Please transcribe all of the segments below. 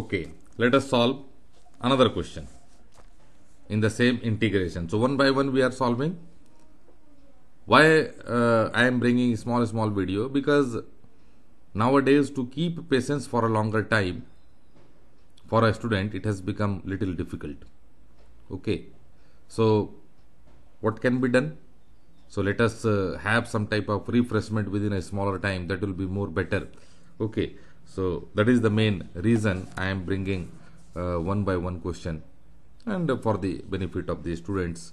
Okay, let us solve another question in the same integration. So one by one we are solving. Why uh, I am bringing small small video because nowadays to keep patience for a longer time for a student it has become little difficult. Okay, so what can be done? So let us uh, have some type of refreshment within a smaller time that will be more better. Okay so that is the main reason i am bringing uh, one by one question and uh, for the benefit of the students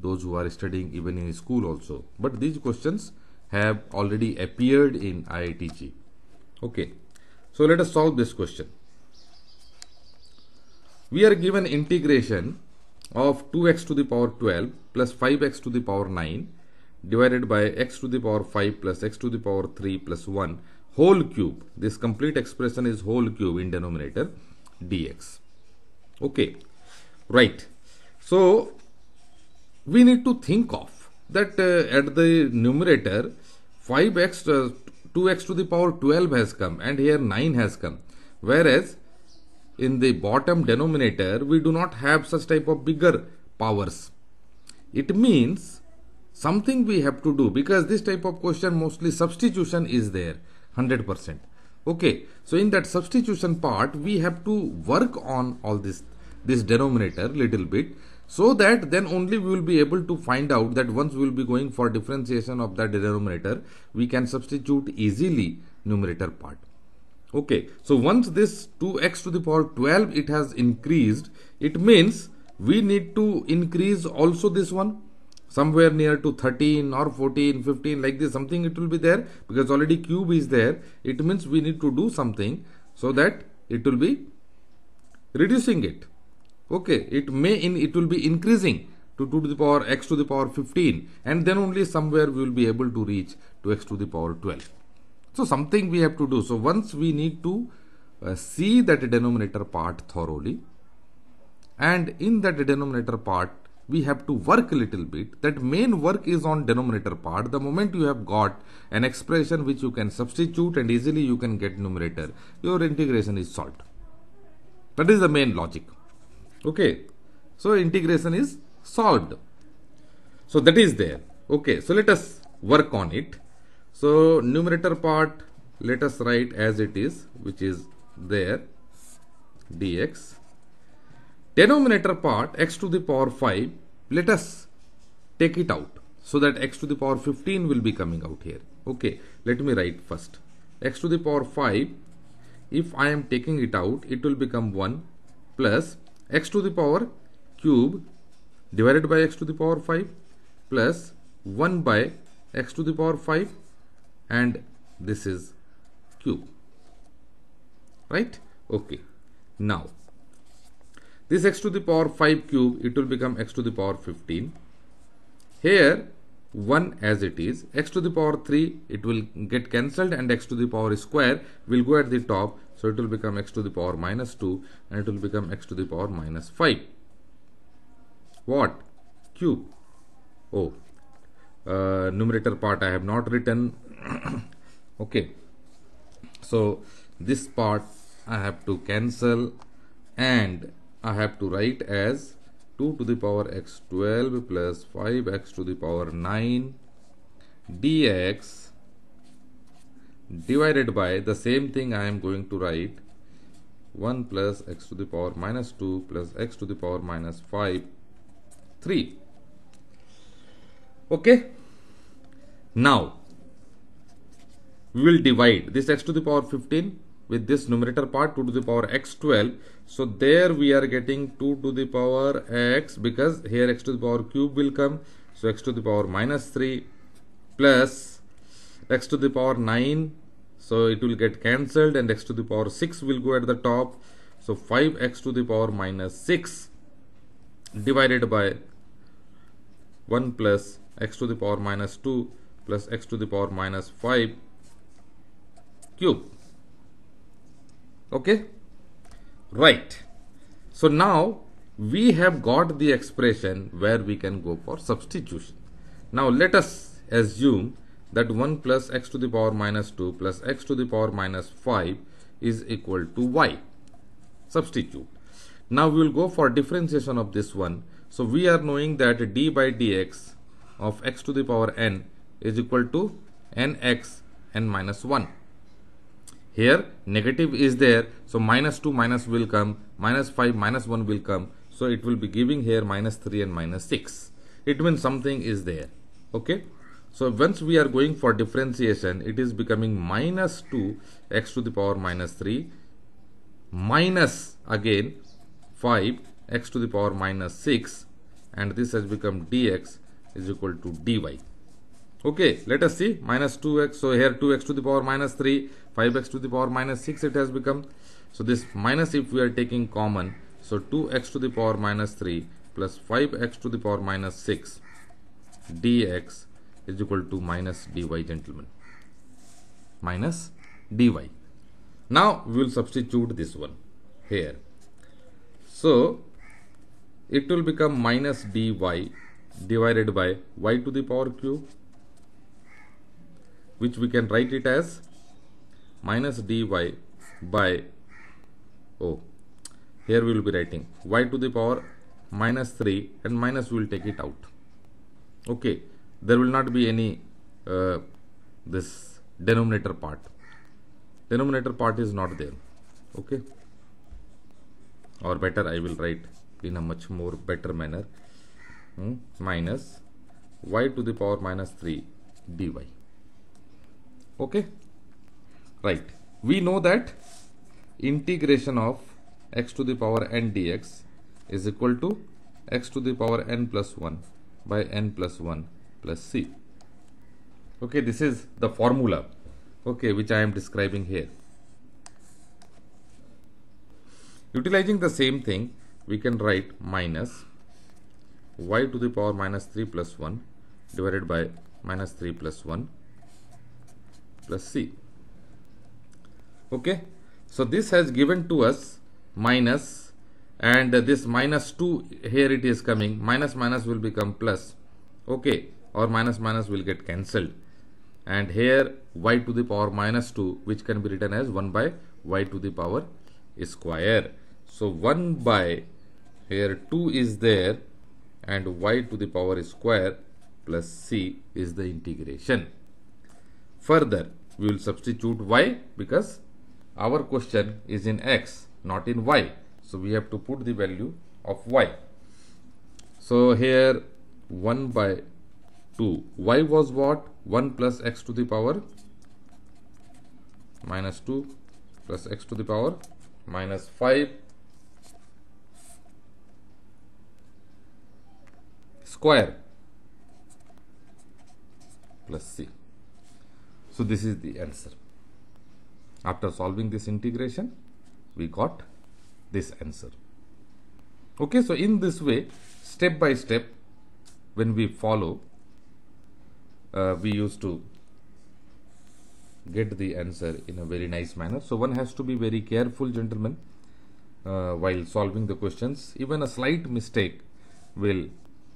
those who are studying even in school also but these questions have already appeared in iitg okay so let us solve this question we are given integration of 2x to the power 12 plus 5x to the power 9 divided by x to the power 5 plus x to the power 3 plus 1 whole cube. This complete expression is whole cube in denominator dx. Okay, right. So, we need to think of that uh, at the numerator 5x uh, 2x to the power 12 has come and here 9 has come whereas in the bottom denominator we do not have such type of bigger powers it means something we have to do because this type of question mostly substitution is there 100%. Okay, so in that substitution part, we have to work on all this, this denominator little bit so that then only we will be able to find out that once we will be going for differentiation of that denominator, we can substitute easily numerator part. Okay, so once this 2x to the power 12, it has increased, it means we need to increase also this one somewhere near to 13 or 14 15 like this something it will be there because already cube is there it means we need to do something so that it will be reducing it okay it may in it will be increasing to 2 to the power x to the power 15 and then only somewhere we will be able to reach to x to the power 12 so something we have to do so once we need to uh, see that denominator part thoroughly and in that denominator part we have to work a little bit that main work is on denominator part the moment you have got an expression which you can substitute and easily you can get numerator your integration is solved that is the main logic okay so integration is solved so that is there okay so let us work on it so numerator part let us write as it is which is there dx Denominator part x to the power 5, let us take it out so that x to the power 15 will be coming out here. Okay, let me write first. x to the power 5, if I am taking it out, it will become 1 plus x to the power cube divided by x to the power 5 plus 1 by x to the power 5 and this is cube right okay now this x to the power 5 cube, it will become x to the power 15. Here, 1 as it is, x to the power 3, it will get cancelled and x to the power square will go at the top. So, it will become x to the power minus 2 and it will become x to the power minus 5. What? Cube. Oh, uh, numerator part I have not written. okay. So, this part I have to cancel and I have to write as 2 to the power x 12 plus 5x to the power 9 dx divided by the same thing I am going to write 1 plus x to the power minus 2 plus x to the power minus 5 3 okay now we will divide this x to the power 15 with this numerator part 2 to the power x 12 so there we are getting 2 to the power x because here x to the power cube will come so x to the power minus 3 plus x to the power 9 so it will get cancelled and x to the power 6 will go at the top so 5x to the power minus 6 divided by 1 plus x to the power minus 2 plus x to the power minus 5 cube okay right so now we have got the expression where we can go for substitution now let us assume that 1 plus x to the power minus 2 plus x to the power minus 5 is equal to y substitute now we will go for differentiation of this one so we are knowing that d by dx of x to the power n is equal to nx n minus 1 here negative is there. So minus 2 minus will come. Minus 5 minus 1 will come. So it will be giving here minus 3 and minus 6. It means something is there. Okay. So once we are going for differentiation, it is becoming minus 2 x to the power minus 3 minus again 5 x to the power minus 6 and this has become dx is equal to dy. Okay, let us see minus 2x. So here 2x to the power minus 3, 5x to the power minus 6 it has become. So this minus if we are taking common, so 2x to the power minus 3 plus 5x to the power minus 6 dx is equal to minus dy gentlemen. Minus dy. Now we will substitute this one here. So it will become minus dy divided by y to the power q which we can write it as minus dy by oh here we will be writing y to the power minus 3 and minus we will take it out okay there will not be any uh, this denominator part denominator part is not there okay or better I will write in a much more better manner hmm? minus y to the power minus 3 dy okay right we know that integration of x to the power n dx is equal to x to the power n plus 1 by n plus 1 plus c okay this is the formula okay which i am describing here utilizing the same thing we can write minus y to the power minus 3 plus 1 divided by minus 3 plus 1 plus c okay so this has given to us minus and this minus 2 here it is coming minus minus will become plus okay or minus minus will get cancelled and here y to the power minus 2 which can be written as 1 by y to the power square so 1 by here 2 is there and y to the power square plus c is the integration Further, we will substitute y because our question is in x, not in y. So, we have to put the value of y. So, here 1 by 2. y was what? 1 plus x to the power minus 2 plus x to the power minus 5 square plus c. So this is the answer. After solving this integration, we got this answer. Okay, so in this way, step by step, when we follow, uh, we used to get the answer in a very nice manner. So one has to be very careful, gentlemen, uh, while solving the questions. Even a slight mistake will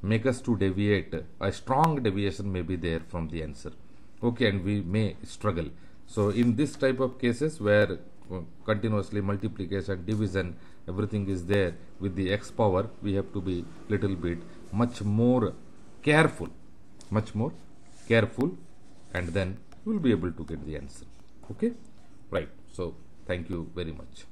make us to deviate. A strong deviation may be there from the answer okay and we may struggle so in this type of cases where uh, continuously multiplication division everything is there with the x power we have to be little bit much more careful much more careful and then we will be able to get the answer okay right so thank you very much